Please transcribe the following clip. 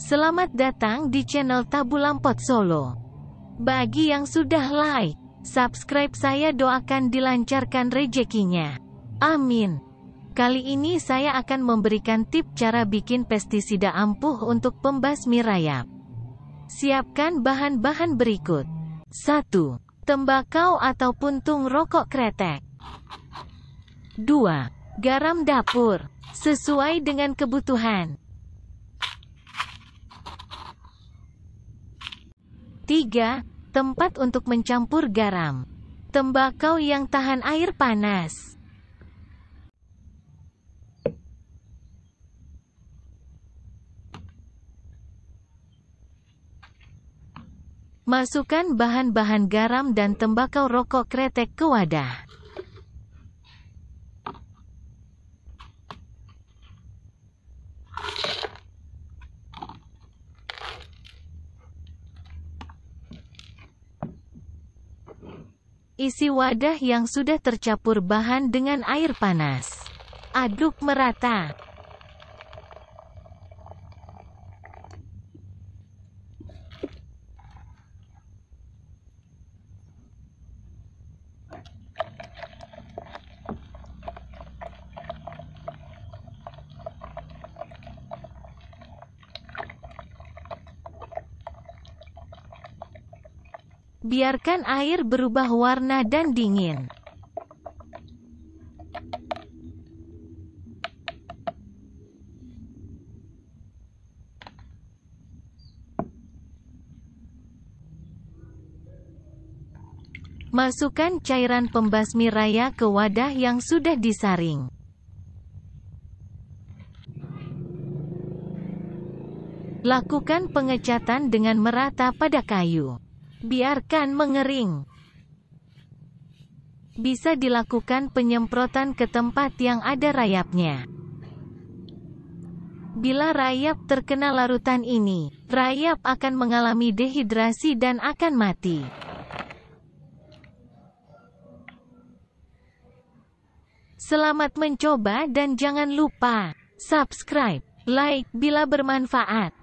Selamat datang di channel Tabu Lampot Solo. Bagi yang sudah like, subscribe saya doakan dilancarkan rejekinya, Amin. Kali ini saya akan memberikan tip cara bikin pestisida ampuh untuk pembasmi rayap. Siapkan bahan-bahan berikut. 1. Tembakau atau puntung rokok kretek. 2. Garam dapur, sesuai dengan kebutuhan. 3. Tempat untuk mencampur garam. Tembakau yang tahan air panas. Masukkan bahan-bahan garam dan tembakau rokok kretek ke wadah. Isi wadah yang sudah tercampur bahan dengan air panas. Aduk merata. Biarkan air berubah warna dan dingin. Masukkan cairan pembasmi raya ke wadah yang sudah disaring. Lakukan pengecatan dengan merata pada kayu. Biarkan mengering. Bisa dilakukan penyemprotan ke tempat yang ada rayapnya. Bila rayap terkena larutan ini, rayap akan mengalami dehidrasi dan akan mati. Selamat mencoba dan jangan lupa subscribe, like bila bermanfaat.